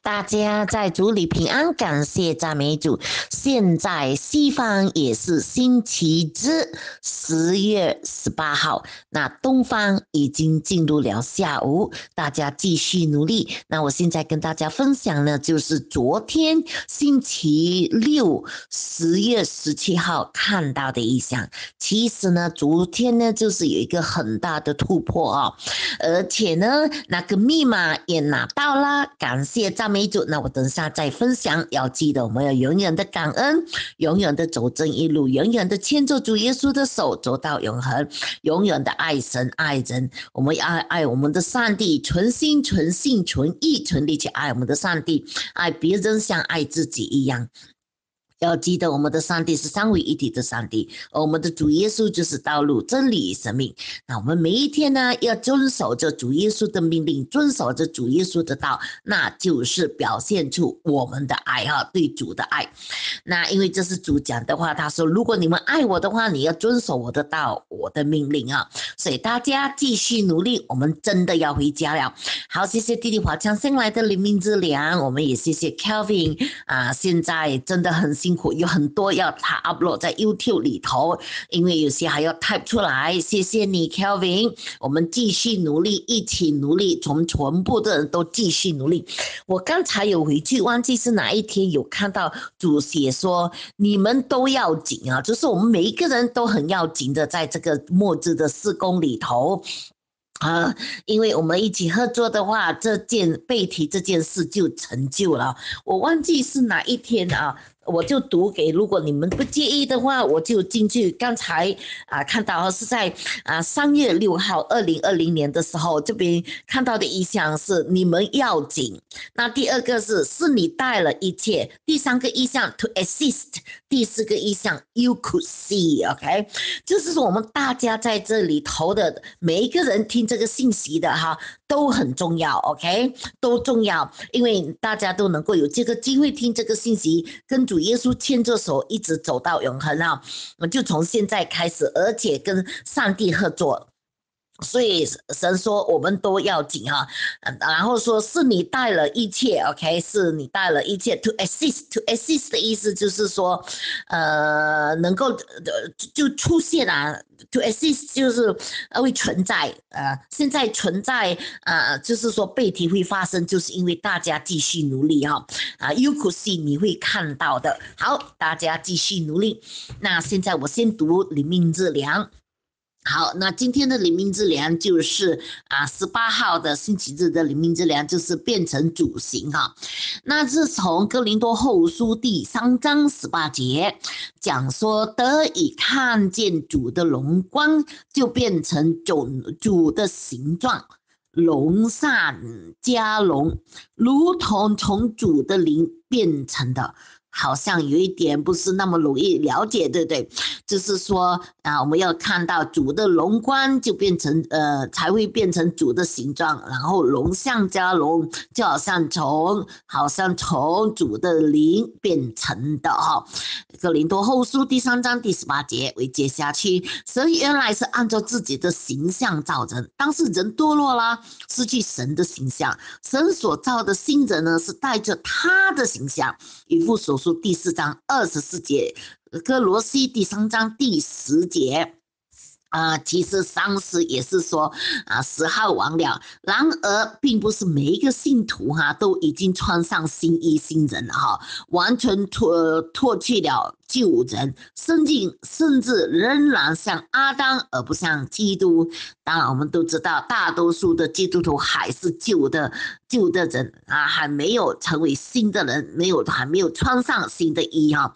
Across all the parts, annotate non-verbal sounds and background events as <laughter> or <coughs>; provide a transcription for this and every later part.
大家在主里平安，感谢赞美主。现在西方也是星期日，十月十八号。那东方已经进入了下午，大家继续努力。那我现在跟大家分享呢，就是昨天星期六，十月十七号看到的一项。其实呢，昨天呢，就是有一个很大的突破哦，而且呢，那个密码也拿到了，感谢赞。大美主，那我等下再分享。要记得，我们要永远的感恩，永远的走正一路，永远的牵着主耶稣的手走到永恒。永远的爱神爱人，我们要爱我们的上帝，存心存性存意，存地去爱我们的上帝，爱别人像爱自己一样。要记得我们的上帝是三位一体的上帝，而我们的主耶稣就是道路、真理生命。那我们每一天呢，要遵守着主耶稣的命令，遵守着主耶稣的道，那就是表现出我们的爱啊，对主的爱。那因为这是主讲的话，他说：“如果你们爱我的话，你要遵守我的道，我的命令啊。”所以大家继续努力，我们真的要回家了。好，谢谢弟弟华强新来的黎明之粮，我们也谢谢 Kelvin 啊。现在真的很幸。有很多要他 upload 在 YouTube 里头，因为有些还要 type 出来。谢谢你，Kelvin，我们继续努力，一起努力，从全部的人都继续努力。我刚才有回去，忘记是哪一天有看到主席说你们都要紧啊，就是我们每一个人都很要紧的，在这个末日的四公里头啊，因为我们一起合作的话，这件背题这件事就成就了。我忘记是哪一天啊。我就读给，如果你们不介意的话，我就进去。刚才啊，看到是在啊三月六号，二零二零年的时候，这边看到的意向是你们要紧。那第二个是是你带了一切，第三个意向 to assist，第四个意向 you could see，OK，就是说我们大家在这里投的每一个人听这个信息的哈。都很重要，OK，都重要，因为大家都能够有这个机会听这个信息，跟主耶稣牵着手一直走到永恒啊！我们就从现在开始，而且跟上帝合作。所以神说我们都要紧哈，然后说是你带了一切，OK，是你带了一切。To assist，to assist 的意思就是说，呃，能够呃就出现啊。To assist 就是会存在，呃，现在存在，呃，就是说背题会发生，就是因为大家继续努力哈。啊，You could see 你会看到的。好，大家继续努力。那现在我先读里面这两。好，那今天的灵命之粮就是啊，十八号的星期日的灵命之粮就是变成主形哈，那是从哥林多后书第三章十八节讲说得以看见主的荣光，就变成主主的形状，龙上加龙，如同从主的灵变成的。好像有一点不是那么容易了解，对不对？就是说啊，我们要看到主的荣光就变成呃，才会变成主的形状，然后龙像加龙就好像从好像从主的灵变成的哈。哥林多后书第三章第十八节，为接下去，神原来是按照自己的形象造人，但是人堕落啦，失去神的形象。神所造的新人呢，是带着他的形象，一副所。书第四章二十四节哥罗西第三章第十节啊，其实上十也是说啊，十号完了，然而并不是每一个信徒哈都已经穿上新衣新人了哈，完全脱脱去了。旧人，甚至甚至仍然像阿当，而不像基督。当然，我们都知道，大多数的基督徒还是旧的旧的人啊，还没有成为新的人，没有还没有穿上新的衣啊。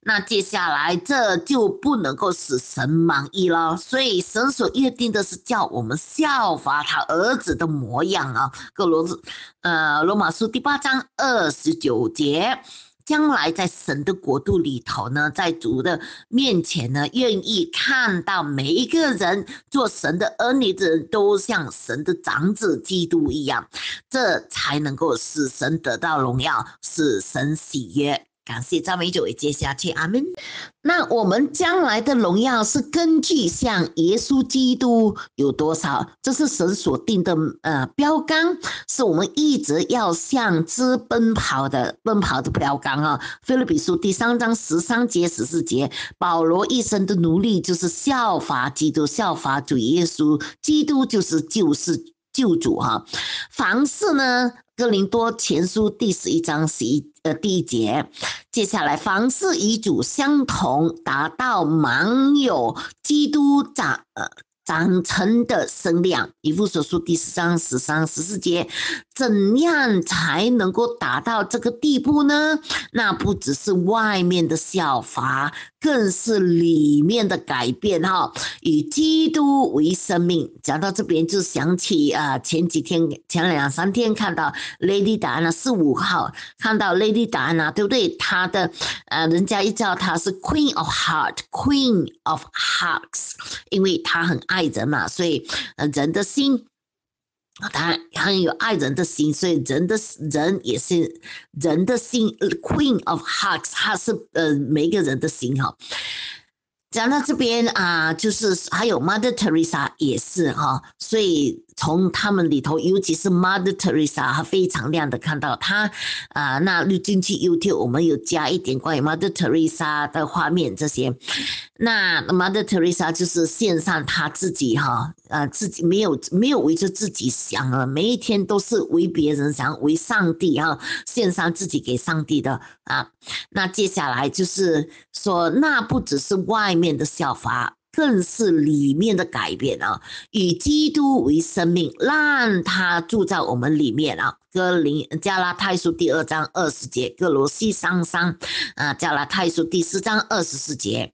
那接下来这就不能够使神满意了。所以神所约定的是叫我们效法他儿子的模样啊。各罗老呃，罗马书第八章二十九节。将来在神的国度里头呢，在主的面前呢，愿意看到每一个人做神的儿女的人都像神的长子基督一样，这才能够使神得到荣耀，使神喜悦。感谢赞美主，接下去阿门。那我们将来的荣耀是根据像耶稣基督有多少，这是神所定的呃标杆，是我们一直要向之奔跑的奔跑的标杆啊。菲律比书第三章十三节十四节，保罗一生的奴力就是效法基督，效法主耶稣，基督就是救世救主哈。凡事呢。《哥林多前书》第十一章十一呃第一节，接下来凡是遗主相同，达到满有基督长。长成的身量，以父所书第十章十三十四节，怎样才能够达到这个地步呢？那不只是外面的效法，更是里面的改变哈。以基督为生命，讲到这边就想起啊，前几天前两三天看到 Lady Diana 四五号，看到 Lady Diana 对不对？她的呃，人家一叫她是 Queen of h e a r t q u e e n of Hearts，因为她很。爱人嘛，所以人的心，他很有爱人的心，所以人的人也是人的心。Queen of Hearts，他是呃，每个人的心哈。讲到这边啊，就是还有 Mother Teresa 也是哈，所以。从他们里头，尤其是 Mother Teresa，她非常亮的看到她，啊，那进去 YouTube，我们有加一点关于 Mother Teresa 的画面这些。那 Mother Teresa 就是献上她自己哈，呃，自己没有没有围着自己想啊，每一天都是为别人想，为上帝啊，献上自己给上帝的啊。那接下来就是说，那不只是外面的效法。正是里面的改变啊！以基督为生命，让他住在我们里面啊！哥林加拉太书第二章二十节，哥罗西三三啊，加拉太书第四章二十四节，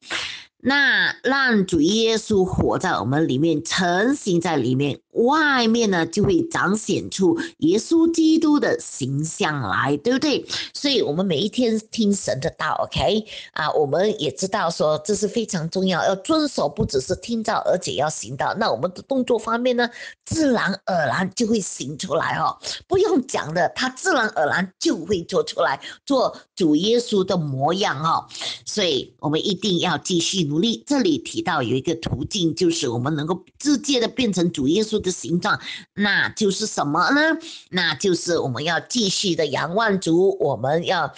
那让主耶稣活在我们里面，成形在里面。外面呢，就会展显出耶稣基督的形象来，对不对？所以，我们每一天听神的道，OK？啊，我们也知道说这是非常重要，要遵守，不只是听到，而且要行道。那我们的动作方面呢，自然而然就会行出来哦，不用讲的，他自然而然就会做出来，做主耶稣的模样哦。所以我们一定要继续努力。这里提到有一个途径，就是我们能够直接的变成主耶稣。的形状，那就是什么呢？那就是我们要继续的仰望主，我们要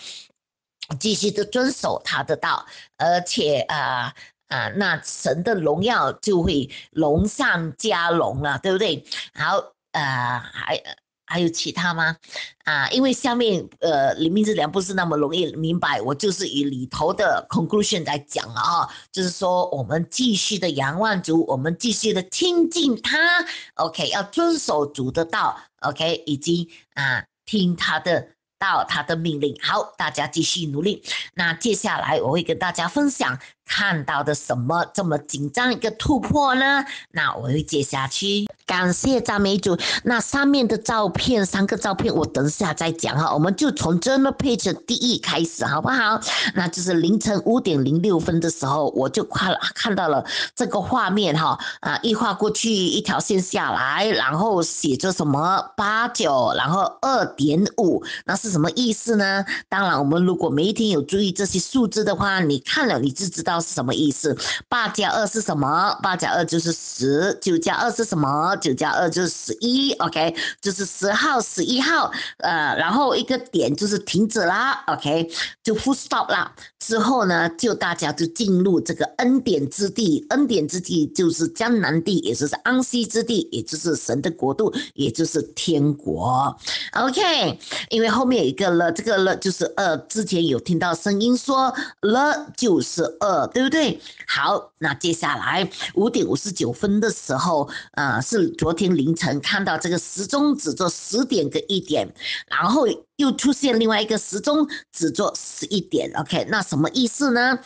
继续的遵守他的道，而且啊啊，那神的荣耀就会龙上加龙了，对不对？好，呃，还。还有其他吗？啊，因为下面呃里面这两不是那么容易明白，我就是以里头的 conclusion 来讲啊、就是说我们继续的仰望主，我们继续的亲近他。OK，要遵守主的道。OK，以及啊听他的，到他的命令。好，大家继续努力。那接下来我会跟大家分享。看到的什么这么紧张一个突破呢？那我会接下去，感谢赞美主。那上面的照片三个照片，我等下再讲哈。我们就从真的 page 第一开始，好不好？那就是凌晨五点零六分的时候，我就看了看到了这个画面哈啊，一画过去一条线下来，然后写着什么八九，然后二点五，那是什么意思呢？当然，我们如果每一天有注意这些数字的话，你看了你就知道。是什么意思？八加二是什么？八加二就是十。九加二是什么？九加二就是十一。OK，就是十号、十一号。呃，然后一个点就是停止啦。OK，就 full stop 啦。之后呢，就大家就进入这个恩典之地。恩典之地就是江南地，也就是安息之地，也就是神的国度，也就是天国。OK，因为后面有一个了，这个了就是二。之前有听到声音说了就是二。对不对？好，那接下来五点五十九分的时候，呃，是昨天凌晨看到这个时钟只做十点跟一点，然后又出现另外一个时钟只做十一点，OK，那什么意思呢？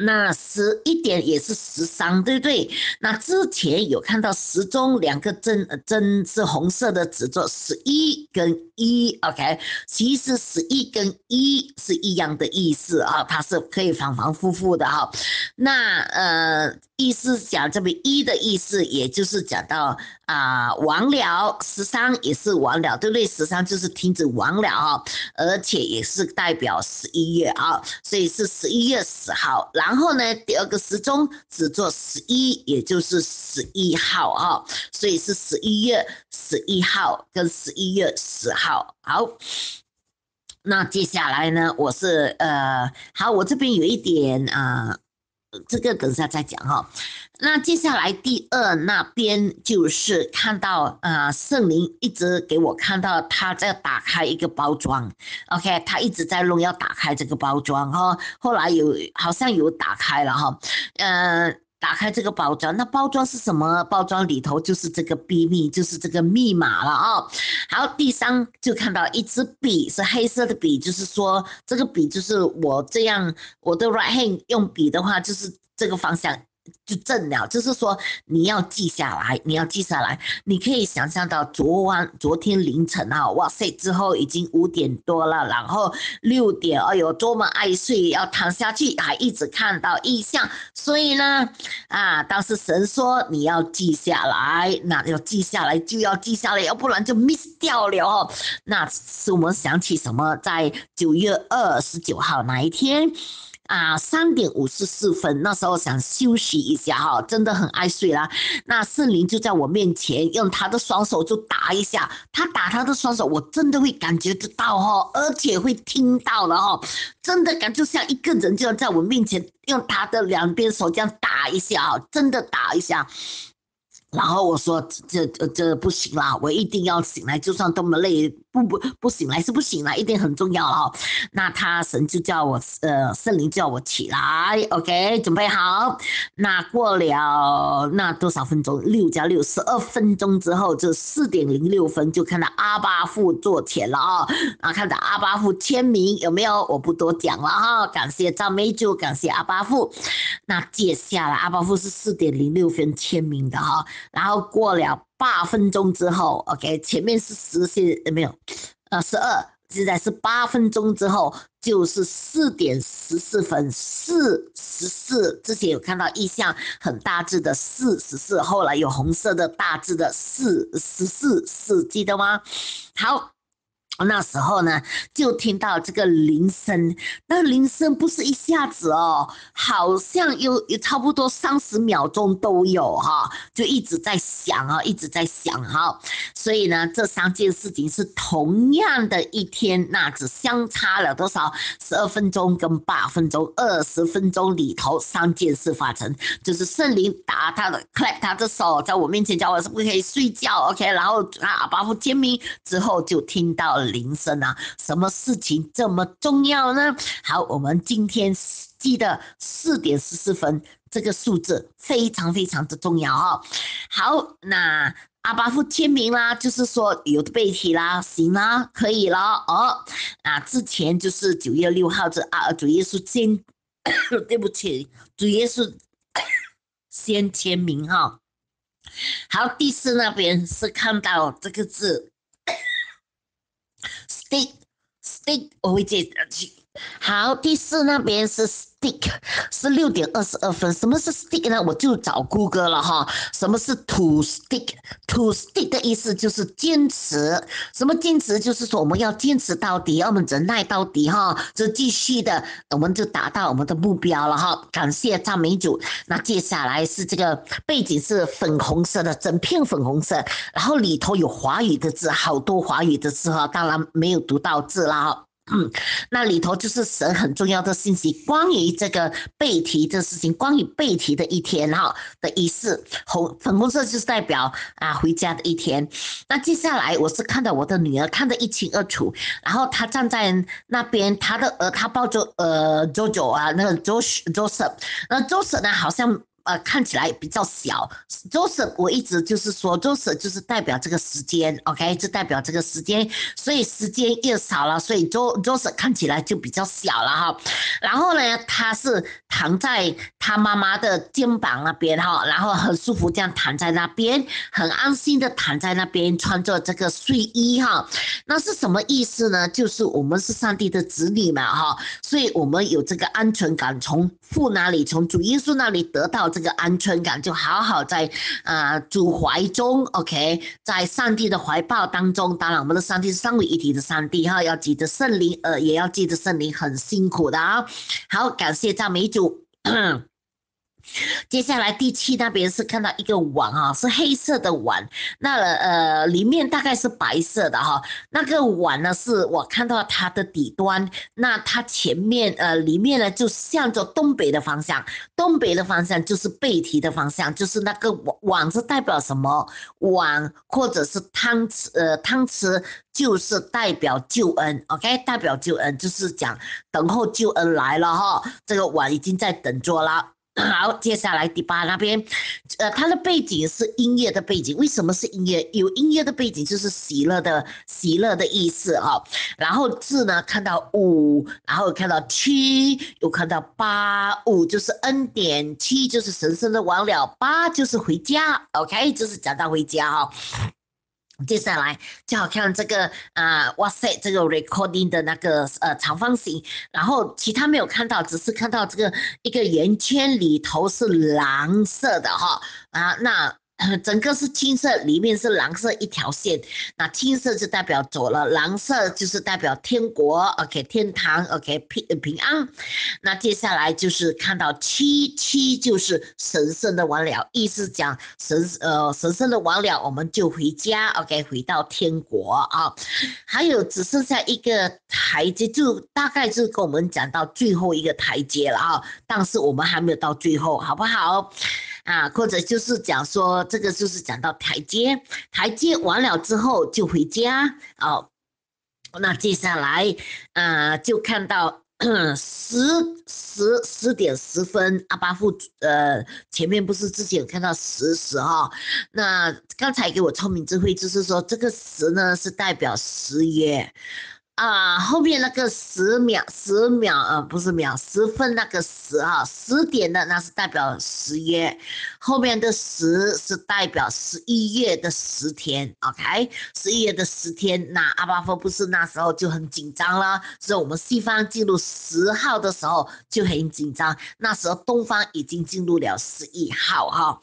那十一点也是十三，对不对？那之前有看到时钟两个针针是红色的，只做十一跟一，OK？其实十一跟一是一样的意思啊，它是可以反反复复的哈。那呃。意思讲这边一的意思，也就是讲到啊完了，十三也是完了，对不对？十三就是停止完了啊，而且也是代表十一月啊，所以是十一月十号。然后呢，第二个时钟只做十一，也就是十一号啊，所以是十一月十一号跟十一月十号。好，那接下来呢，我是呃，好，我这边有一点啊。这个等下再讲哈，那接下来第二那边就是看到啊，盛灵一直给我看到他在打开一个包装，OK，他一直在弄要打开这个包装哈，后来有好像有打开了哈，嗯。打开这个包装，那包装是什么？包装里头就是这个秘密，就是这个密码了啊。好，第三就看到一支笔，是黑色的笔，就是说这个笔就是我这样，我的 right hand 用笔的话就是这个方向。就正了，就是说你要记下来，你要记下来。你可以想象到昨晚、昨天凌晨啊，哇塞，之后已经五点多了，然后六点，哎呦，多么爱睡，要躺下去还一直看到异象。所以呢，啊，当时神说你要记下来，那要记下来就要记下来，要不然就 miss 掉了哦。那是我们想起什么，在九月二十九号哪一天？啊，三点五十四分，那时候想休息一下哈，真的很爱睡啦。那圣灵就在我面前，用他的双手就打一下，他打他的双手，我真的会感觉得到哈，而且会听到了哈，真的感觉像一个人就要在我面前用他的两边手这样打一下，真的打一下。然后我说这这不行啦，我一定要醒来，就算多么累。不不不醒来是不醒来，一定很重要了哈。那他神就叫我，呃，圣灵叫我起来。OK，准备好。那过了那多少分钟？六加六，十二分钟之后就四点零六分，就看到阿巴富坐起了啊，然后看到阿巴富签名有没有？我不多讲了哈，感谢赵美就感谢阿巴富。那接下来阿巴富是四点零六分签名的哈，然后过了。八分钟之后，OK，前面是十四，没有，呃，十二，现在是八分钟之后，就是四点十四分，四十四，之前有看到意向很大致的四十四，后来有红色的大致的四十四，是记得吗？好。那时候呢，就听到这个铃声，那铃声不是一下子哦，好像有有差不多三十秒钟都有哈，就一直在响啊，一直在响哈，所以呢，这三件事情是同样的一天，那只相差了多少？十二分钟跟八分钟、二十分钟里头，三件事发生，就是圣灵打他的 clap，他的手在我面前叫我是不可以睡觉？OK，然后啊，把巴签名之后就听到了。铃声啊，什么事情这么重要呢？好，我们今天记得四点十四分，这个数字非常非常的重要哦。好，那阿巴夫签名啦，就是说有的背题啦，行啦，可以了哦。啊，之前就是九月六号这啊，主耶是先，<coughs> 对不起，主耶是 <coughs> 先签名哈。好，第四那边是看到这个字。state state oh it is 好，第四那边是 stick，是六点二十二分。什么是 stick 呢？我就找谷歌了哈。什么是 to stick？to stick 的意思就是坚持。什么坚持？就是说我们要坚持到底，要么忍耐到底哈，就继续的，我们就达到我们的目标了哈。感谢赞美主。那接下来是这个背景是粉红色的，整片粉红色，然后里头有华语的字，好多华语的字哈。当然没有读到字啦。嗯，那里头就是神很重要的信息，关于这个背题这事情，关于背题的一天哈的仪式，红粉红色就是代表啊回家的一天。那接下来我是看到我的女儿看得一清二楚，然后她站在那边，她的呃，她抱着呃 JoJo 啊，那个 JoJoJoJo，那 JoJo 呢好像。呃，看起来比较小。j o s e 我一直就是说 j o s e 就是代表这个时间，OK，就代表这个时间。所以时间越少了，所以 j o s e 看起来就比较小了哈。然后呢，他是躺在他妈妈的肩膀那边哈，然后很舒服，这样躺在那边，很安心的躺在那边，穿着这个睡衣哈。那是什么意思呢？就是我们是上帝的子女嘛哈，所以我们有这个安全感，从父那里，从主耶稣那里得到。这个安全感就好好在啊主怀中，OK，在上帝的怀抱当中。当然，我们的上帝是三位一体的上帝哈，要记得圣灵，呃，也要记得圣灵，很辛苦的啊。好，感谢赞美主。接下来第七那边是看到一个碗啊，是黑色的碗，那呃里面大概是白色的哈。那个碗呢，是我看到它的底端，那它前面呃里面呢就向着东北的方向，东北的方向就是背提的方向，就是那个碗碗是代表什么碗或者是汤匙呃汤匙就是代表救恩，OK，代表救恩就是讲等候救恩来了哈，这个碗已经在等着了。好，接下来第八那边，呃，它的背景是音乐的背景。为什么是音乐？有音乐的背景就是喜乐的喜乐的意思啊。然后字呢，看到五，然后看到七，又看到八。五就是恩典，七就是神圣的完了，八就是回家。OK，就是长大回家哈。接下来就好看这个，呃，哇塞，这个 recording 的那个呃长方形，然后其他没有看到，只是看到这个一个圆圈里头是蓝色的哈啊那。<laughs> 整个是青色，里面是蓝色一条线，那青色就代表走了，蓝色就是代表天国，OK，天堂，OK，平平安。那接下来就是看到七七，就是神圣的完了，意思讲神呃神圣的完了，我们就回家，OK，回到天国啊。还有只剩下一个台阶，就大概是跟我们讲到最后一个台阶了啊，但是我们还没有到最后，好不好？啊，或者就是讲说，这个就是讲到台阶，台阶完了之后就回家哦。那接下来，啊，就看到十十十点十分，阿巴副呃，前面不是之前有看到十十哈？那刚才给我聪明智慧就是说，这个十呢是代表十月，啊，后面那个十秒十秒，呃，不是秒，十分那个十啊，十点的那是代表十月，后面的十是代表十一月的十天，OK，十一月的十天，那阿巴夫不是那时候就很紧张了，所以我们西方进入十号的时候就很紧张，那时候东方已经进入了十一号哈。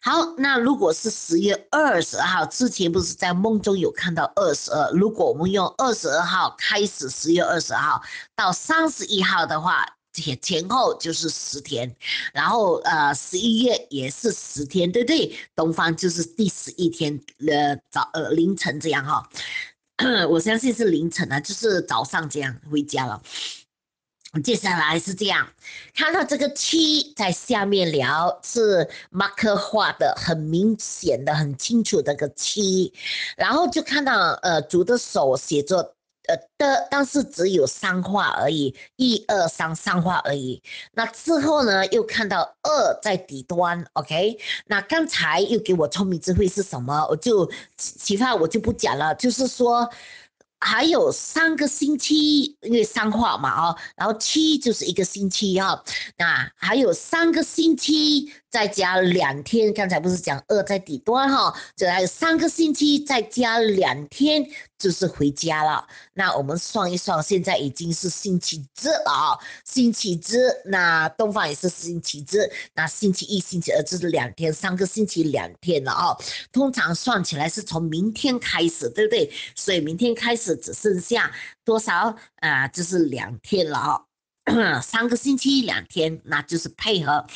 好，那如果是十月二十号之前，不是在梦中有看到二十二，如果我们用二十二号。开始十月二十号到三十一号的话，前前后就是十天，然后呃十一月也是十天，对不对？东方就是第十一天，呃早呃凌晨这样哈，<coughs> 我相信是凌晨啊，就是早上这样回家了。接下来是这样，看到这个七在下面聊是马克画的，很明显的很清楚的个七，然后就看到呃主的手写着。呃的，但是只有三画而已，一二三，三画而已。那之后呢，又看到二在底端，OK？那刚才又给我聪明智慧是什么？我就其他我就不讲了，就是说还有三个星期，因为三画嘛啊，然后七就是一个星期哈，那还有三个星期。再加两天，刚才不是讲二在底端哈，就还有三个星期再加两天，就是回家了。那我们算一算，现在已经是星期日了啊，星期日，那东方也是星期日，那星期一、星期二就是两天，三个星期两天了啊。通常算起来是从明天开始，对不对？所以明天开始只剩下多少啊？就是两天了啊，三个星期两天，那就是配合。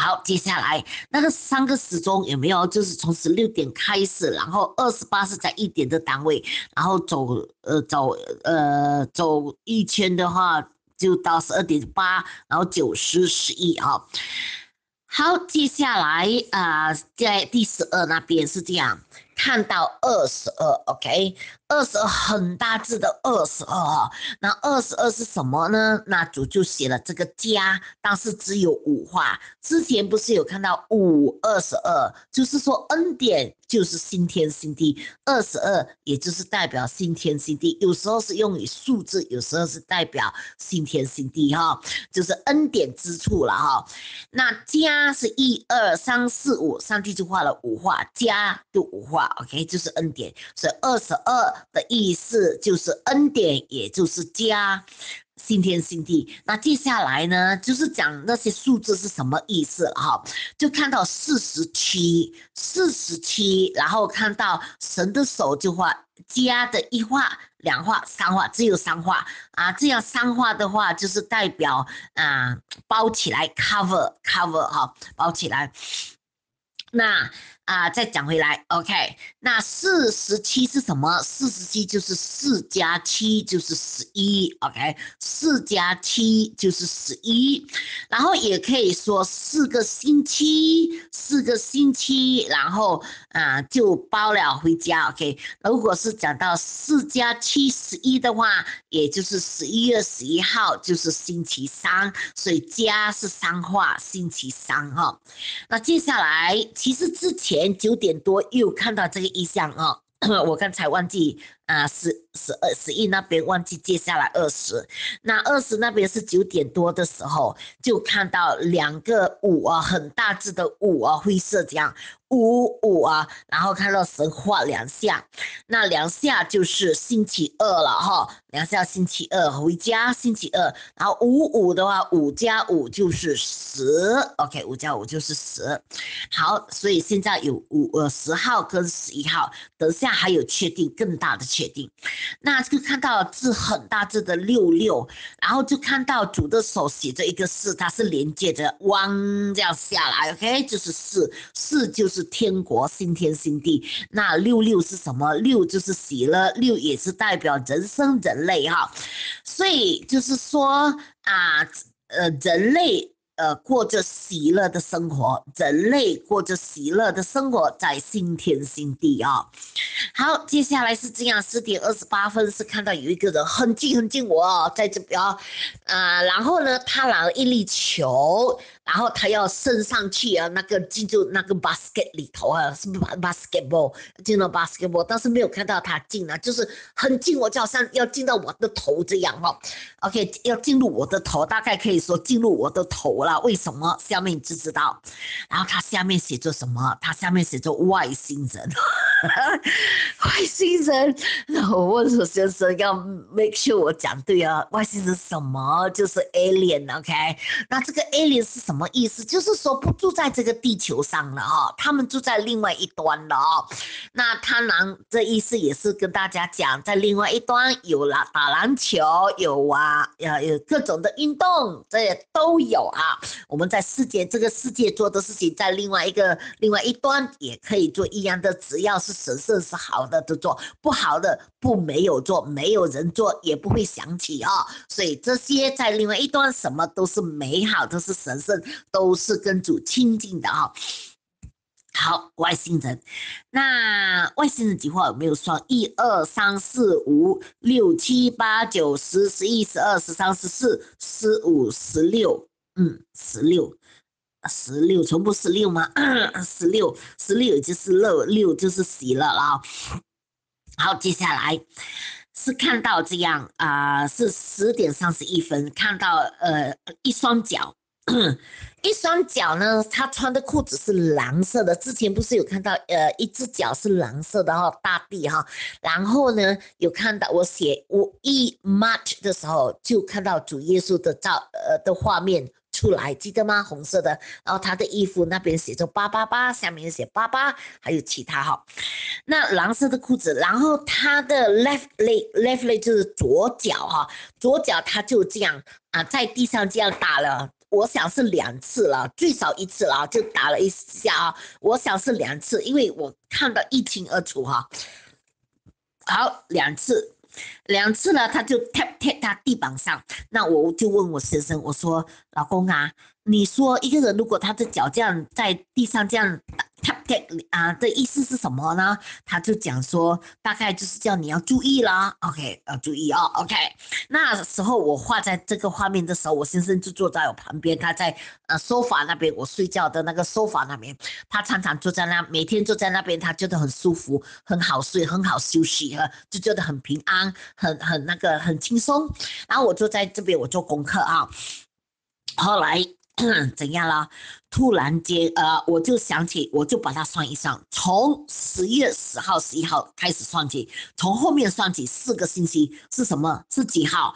好，接下来那个三个时钟有没有？就是从十六点开始，然后二十八是在一点的单位，然后走呃走呃走一圈的话，就到十二点八，然后九十十一啊。好，接下来啊，在第十二那边是这样。看到二十二，OK，二十二很大字的二十二哈。那二十二是什么呢？那主就写了这个加，但是只有五画。之前不是有看到五二十二，就是说恩典就是新天新地，二十二也就是代表新天新地。有时候是用于数字，有时候是代表新天新地哈，就是恩典之处了哈。那加是一二三四五，上帝就画了五画，加就五画。OK，就是恩典，所以二十二的意思就是恩典，也就是家，新天新地。那接下来呢，就是讲那些数字是什么意思哈？就看到四十七，四十七，然后看到神的手就画加的一画、两画、三画，只有三画啊。这样三画的话，就是代表啊，包起来，cover，cover，哈，包起来。那啊，再讲回来，OK，那四十七是什么？四十七就是四加七就是十一，OK，四加七就是十一，然后也可以说四个星期，四个星期，然后啊就包了回家，OK。如果是讲到四加七十一的话，也就是十一月十一号就是星期三，所以加是三话星期三哈。那接下来。其实之前九点多又看到这个意向啊，<coughs> 我刚才忘记。啊十十二十一那边忘记接下来二十，那二十那边是九点多的时候就看到两个五啊，很大字的五啊，灰色这样五五啊，然后看到神画两下，那两下就是星期二了哈，两下星期二回家星期二，然后五五的话五加五就是十，OK 五加五就是十，好，所以现在有五呃十号跟十一号，等下还有确定更大的。确定，那就看到字很大字的六六，然后就看到主的手写着一个四，它是连接着弯这样下来，OK，就是四四就是天国新天新地，那六六是什么？六就是写了六也是代表人生人类哈，所以就是说啊，呃，人类。呃，过着喜乐的生活，人类过着喜乐的生活，在新天新地啊。好，接下来是这样，十点二十八分是看到有一个人很近很近，我哦在这边啊，啊，然后呢，他拿了一粒球。然后他要升上去啊，那个进入那个 basket 里头啊，是不是 basketball？进了 basketball，但是没有看到他进啊，就是很近，我就好像要进到我的头这样哦。OK，要进入我的头，大概可以说进入我的头了。为什么？下面你就知道？然后他下面写着什么？他下面写着外星人，<laughs> 外星人。然后我说先生要 make sure 我讲对啊，外星人什么？就是 alien。OK，那这个 alien 是。什么意思？就是说不住在这个地球上了啊，他们住在另外一端了啊。那贪婪这意思也是跟大家讲，在另外一端有了打篮球，有啊，要有各种的运动，这也都有啊。我们在世界这个世界做的事情，在另外一个另外一端也可以做一样的，只要是神圣是好的都做，不好的不没有做，没有人做也不会想起啊。所以这些在另外一端什么都是美好，都是神圣。都是跟主亲近的哈。好，外星人，那外星人几号？有没有算？一二三四五六七八九十十一十二十三十四十五十六，嗯，十六，十六，全部十六吗？<clears throat> 十六，十六就是六，六就是十了啦。好，接下来是看到这样啊，是十点三十一分，看到呃一双脚。<clears throat> 一双脚呢，他穿的裤子是蓝色的。之前不是有看到，呃，一只脚是蓝色的哈，大地哈。然后呢，有看到我写我一 march 的时候，就看到主耶稣的照，呃，的画面出来，记得吗？红色的。然后他的衣服那边写着八八八，下面写八八，还有其他哈。那蓝色的裤子，然后他的 left leg left leg 就是左脚哈，左脚他就这样啊，在地上这样打了。我想是两次了，最少一次了，就打了一下啊。我想是两次，因为我看的一清二楚哈。好，两次，两次呢，他就 tap tap 地板上。那我就问我先生，我说：“老公啊，你说一个人如果他的脚这样在地上这样。” tap tap 啊，的意思是什么呢？他就讲说，大概就是叫你要注意啦。OK，要注意啊。OK，那时候我画在这个画面的时候，我先生就坐在我旁边，他在呃 sofa 那边，我睡觉的那个 sofa 那边，他常常坐在那，每天坐在那边，他觉得很舒服，很好睡，很好休息，呵，就觉得很平安，很很那个，很轻松。然后我坐在这边，我做功课啊。后来。<clears throat> 怎样了？突然间，呃，我就想起，我就把它算一算，从十月十号、十一号开始算起，从后面算起四个星期是什么？是几号？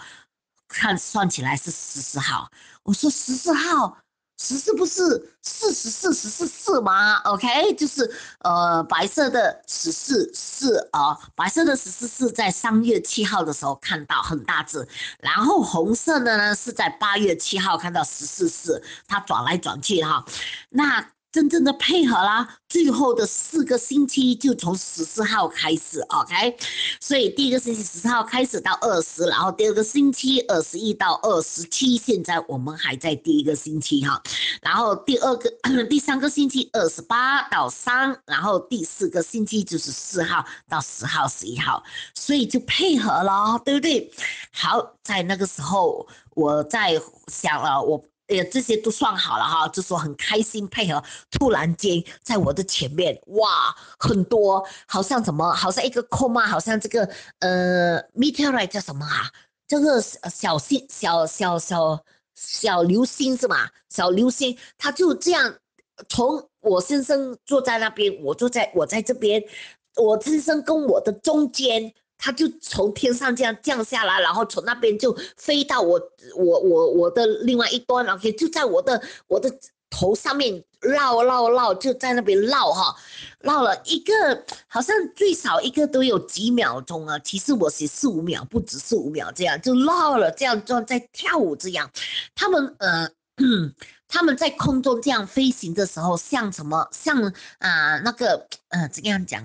看算起来是十四号。我说十四号。十四不是四十四十四四吗？OK，就是呃白色的十四四啊，白色的十四四在三月七号的时候看到很大字，然后红色的呢是在八月七号看到十四四，它转来转去哈，那。真正的配合啦，最后的四个星期就从十四号开始，OK，所以第一个星期十四号开始到二十，然后第二个星期二十一到二十七，现在我们还在第一个星期哈，然后第二个、<coughs> 第三个星期二十八到三，然后第四个星期就是四号到十号、十一号，所以就配合了，对不对？好，在那个时候我在想了我。哎呀，这些都算好了哈，就说很开心配合。突然间，在我的前面，哇，很多，好像怎么，好像一个扣吗？好像这个呃，meteorite 叫什么啊？这个小星，小小小小流星是吧？小流星，他就这样从我先生坐在那边，我坐在我在这边，我先生跟我的中间。他就从天上这样降下来，然后从那边就飞到我，我我我的另外一端，然后就在我的我的头上面绕绕绕，就在那边绕哈，绕了一个好像最少一个都有几秒钟啊，其实我是四五秒，不止四五秒，这样就绕了这样状在跳舞这样，他们呃。他们在空中这样飞行的时候，像什么？像啊，那个，呃，怎样讲？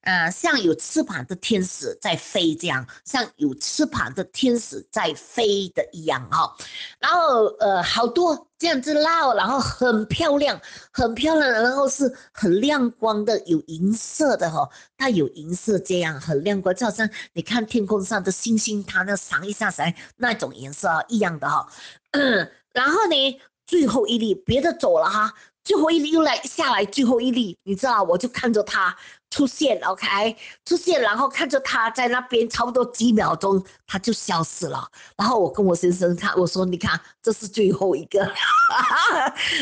呃，像有翅膀的天使在飞这样，像有翅膀的天使在飞的一样哈。然后，呃，好多这样子绕，然后很漂亮，很漂亮，然后是很亮光的，有银色的哈。它有银色，这样很亮光，就好像你看天空上的星星，它那闪一下闪那种颜色一样的哈。然后呢？最后一粒，别的走了哈，最后一粒又来下来，最后一粒，你知道，我就看着它出现，OK，出现，然后看着它在那边差不多几秒钟，它就消失了。然后我跟我先生看，我说：“你看，这是最后一个。<laughs> ”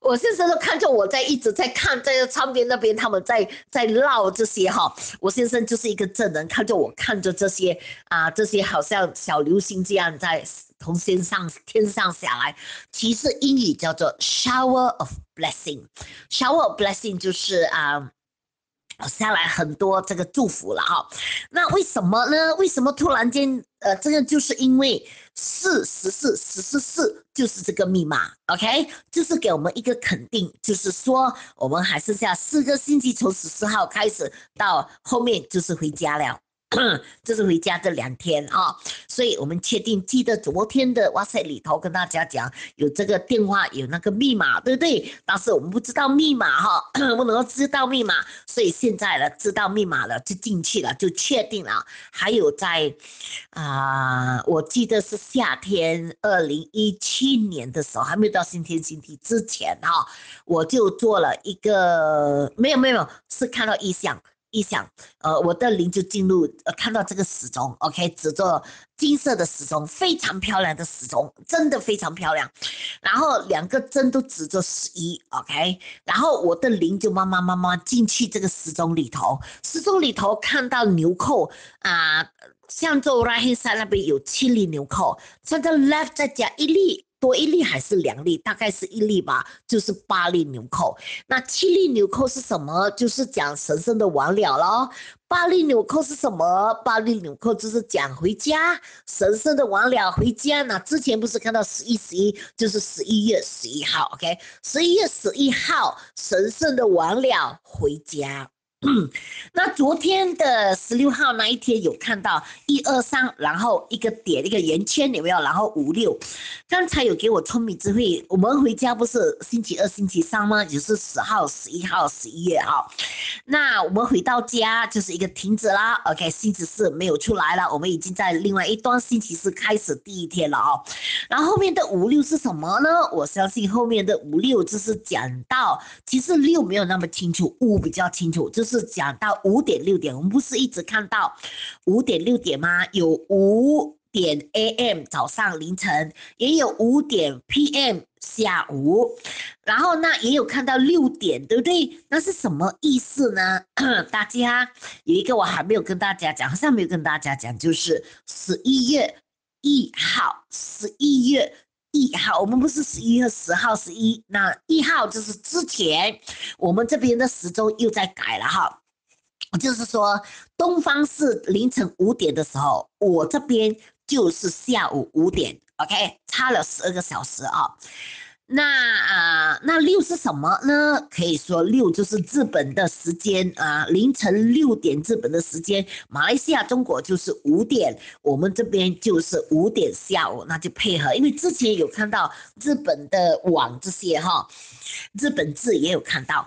我先生都看着我在一直在看，在窗边那边他们在在唠这些哈。我先生就是一个证人，看着我看着这些啊，这些好像小流星这样在。从天上天上下来，其实英语叫做 shower of blessing，shower blessing 就是啊，下来很多这个祝福了哈。那为什么呢？为什么突然间呃，这个就是因为四十四十四四就是这个密码，OK，就是给我们一个肯定，就是说我们还剩下四个星期，从十四号开始到后面就是回家了。<coughs> 这是回家这两天啊，所以我们确定记得昨天的，哇塞，里头跟大家讲有这个电话，有那个密码，对不对？但是我们不知道密码哈，不 <coughs> 能够知道密码，所以现在呢，知道密码了就进去了，就确定了。还有在啊，我记得是夏天，二零一七年的时候，还没到新天新地之前哈，我就做了一个，没有没有，是看到意向。一响，呃，我的灵就进入，呃，看到这个时钟，OK，指着金色的时钟，非常漂亮的时钟，真的非常漂亮。然后两个针都指着十一，OK，然后我的灵就慢慢慢慢进去这个时钟里头，时钟里头看到纽扣啊，象 s 拉黑 e 那边有七粒纽扣，像这 left 再加一粒。多一粒还是两粒？大概是一粒吧，就是八粒纽扣。那七粒纽扣是什么？就是讲神圣的完了咯。八粒纽扣是什么？八粒纽扣就是讲回家，神圣的完了回家呢。之前不是看到十一十一，就是十一月十一号，OK，十一月十一号，神圣的完了回家。嗯，<coughs> 那昨天的十六号那一天有看到一二三，然后一个点一个圆圈有没有？然后五六，刚才有给我聪明智慧。我们回家不是星期二、星期三吗？也是十号、十一号、十一月号。那我们回到家就是一个停止啦。OK，星期四没有出来了，我们已经在另外一段星期四开始第一天了哦。然后后面的五六是什么呢？我相信后面的五六就是讲到，其实六没有那么清楚，五比较清楚，就是。是讲到五点六点，我们不是一直看到五点六点吗？有五点 AM 早上凌晨，也有五点 PM 下午，然后那也有看到六点，对不对？那是什么意思呢？<clears throat> 大家有一个我还没有跟大家讲，好像没有跟大家讲，就是十一月一号，十一月。一号，我们不是十一月十号，十一那一号就是之前我们这边的时钟又在改了哈，就是说东方是凌晨五点的时候，我这边就是下午五点，OK，差了十二个小时啊。那啊，那六是什么呢？可以说六就是日本的时间啊，凌晨六点，日本的时间，马来西亚、中国就是五点，我们这边就是五点下午，那就配合。因为之前有看到日本的网这些哈，日本字也有看到。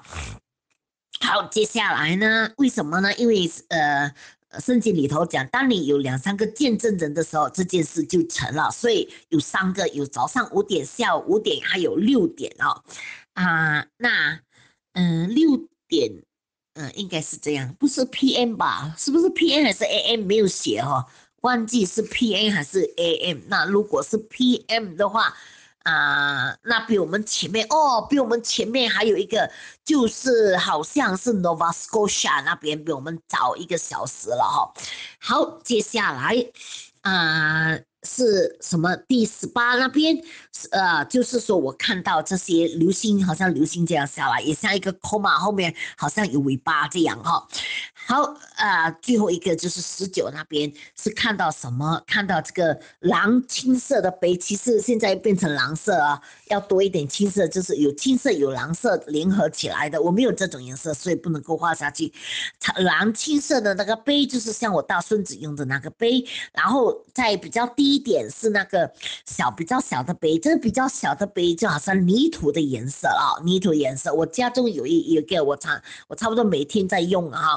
好，接下来呢？为什么呢？因为呃。圣经里头讲，当你有两三个见证人的时候，这件事就成了。所以有三个，有早上五点、下午五点，还有六点哦。啊，那，嗯，六点，嗯，应该是这样，不是 PM 吧？是不是 PM 还是 AM？没有写哦，忘记是 PM 还是 AM。那如果是 PM 的话。啊，那比我们前面哦，比我们前面还有一个，就是好像是 Nova Scotia 那边比我们早一个小时了哈。好，接下来，啊。是什么？第十八那边，呃，就是说我看到这些流星，好像流星这样下来，也像一个 coma 后面好像有尾巴这样哈。好，呃，最后一个就是十九那边是看到什么？看到这个蓝青色的杯，其实现在变成蓝色啊，要多一点青色，就是有青色有蓝色联合起来的。我没有这种颜色，所以不能够画下去。蓝青色的那个杯就是像我大孙子用的那个杯，然后在比较低。一点是那个小比较小的杯，这个比较小的杯，就好像泥土的颜色啊，泥土颜色。我家中有一一个，我差我差不多每天在用啊，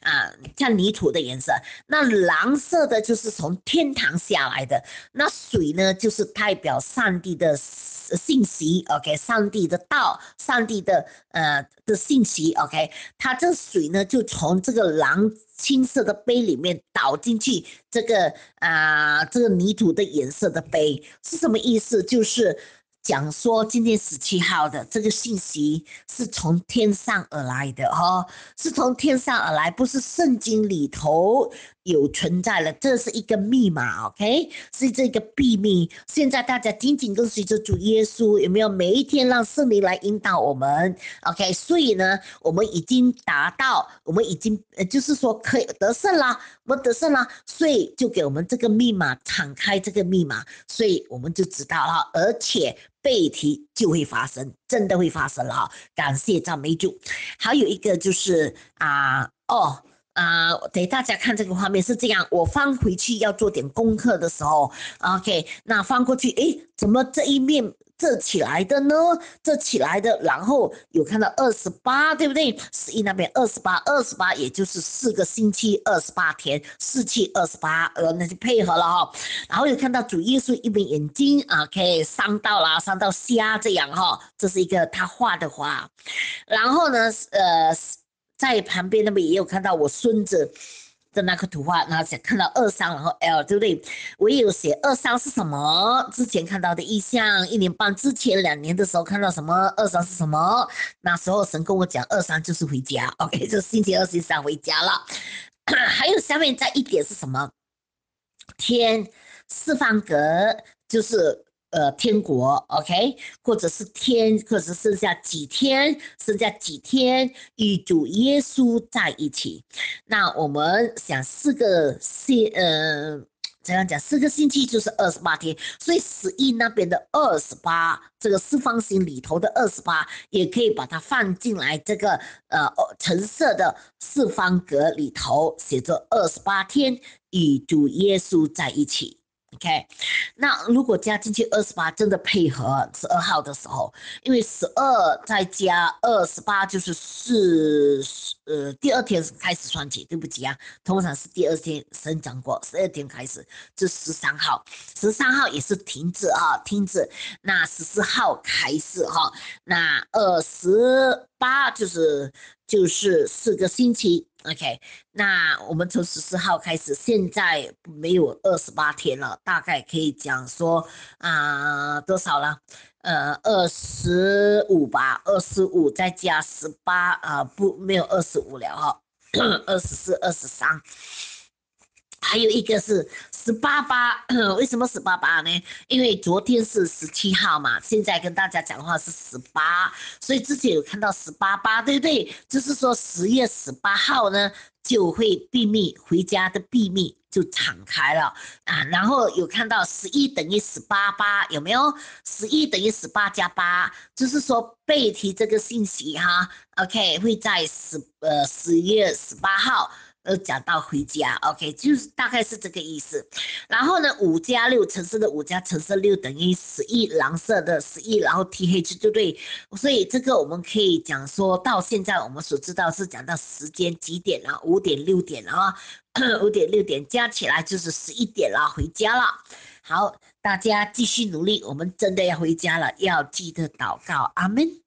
啊，像泥土的颜色。那蓝色的就是从天堂下来的，那水呢就是代表上帝的信息，OK，上帝的道，上帝的呃。的信息，OK，它这水呢就从这个蓝青色的杯里面倒进去，这个啊，这个泥土的颜色的杯是什么意思？就是讲说今天十七号的这个信息是从天上而来的哈，是从天上而来，不是圣经里头。有存在了，这是一个密码，OK，是这个秘密。现在大家紧紧跟随着主耶稣，有没有？每一天让圣灵来引导我们，OK。所以呢，我们已经达到，我们已经呃，就是说可以得胜了，我们得胜了，所以就给我们这个密码，敞开这个密码，所以我们就知道了，而且背题就会发生，真的会发生了。感谢赞美主。还有一个就是啊，哦。啊，给大家看这个画面是这样。我翻回去要做点功课的时候，OK，那翻过去，诶，怎么这一面这起来的呢？这起来的，然后有看到二十八，对不对？十一那边二十八，二十八，也就是四个星期二十八天，四七二十八，呃，那就配合了哈。然后有看到主耶稣一边眼睛啊，OK，伤到啦，伤到虾这样哈，这是一个他画的画。然后呢，呃。在旁边那边也有看到我孙子的那颗图画，然后想看到二三然后 L 对不对？我也有写二三是什么？之前看到的意象，一年半之前两年的时候看到什么二三是什么？那时候神跟我讲二三就是回家，OK，这星期二、星期三回家了。<coughs> 还有下面这一点是什么？天四方格就是。呃，天国，OK，或者是天，或者是剩下几天，剩下几天，与主耶稣在一起。那我们想四个星，呃，怎样讲？四个星期就是二十八天，所以十一那边的二十八，这个四方形里头的二十八，也可以把它放进来这个呃橙色的四方格里头，写着二十八天与主耶稣在一起。OK，那如果加进去二十八，真的配合十二号的时候，因为十二再加二十八就是四，呃，第二天开始算起。对不起啊，通常是第二天生长过，十二天开始，这十三号，十三号也是停止啊，停止。那十四号开始哈，那二十八就是就是四个星期。OK，那我们从十四号开始，现在没有二十八天了，大概可以讲说啊多少了？呃，二十五吧，二十五再加十八啊，不没有二十五了哈，<coughs> 二十四、二十三。还有一个是十八八，<coughs> 为什么十八八呢？因为昨天是十七号嘛，现在跟大家讲话是十八，所以之前有看到十八八，对不对？就是说十月十八号呢就会闭密，回家的闭密就敞开了啊。然后有看到十一等于十八八，有没有？十一等于十八加八，就是说背提这个信息哈。OK，会在十呃十月十八号。呃，讲到回家，OK，就是大概是这个意思。然后呢，五加六橙色的五加橙色六等于十一，蓝色的十一，然后 TH 就对不对？所以这个我们可以讲说，到现在我们所知道是讲到时间几点了？五点六点了啊，<coughs> 五点六点加起来就是十一点了，回家了。好，大家继续努力，我们真的要回家了，要记得祷告，阿门。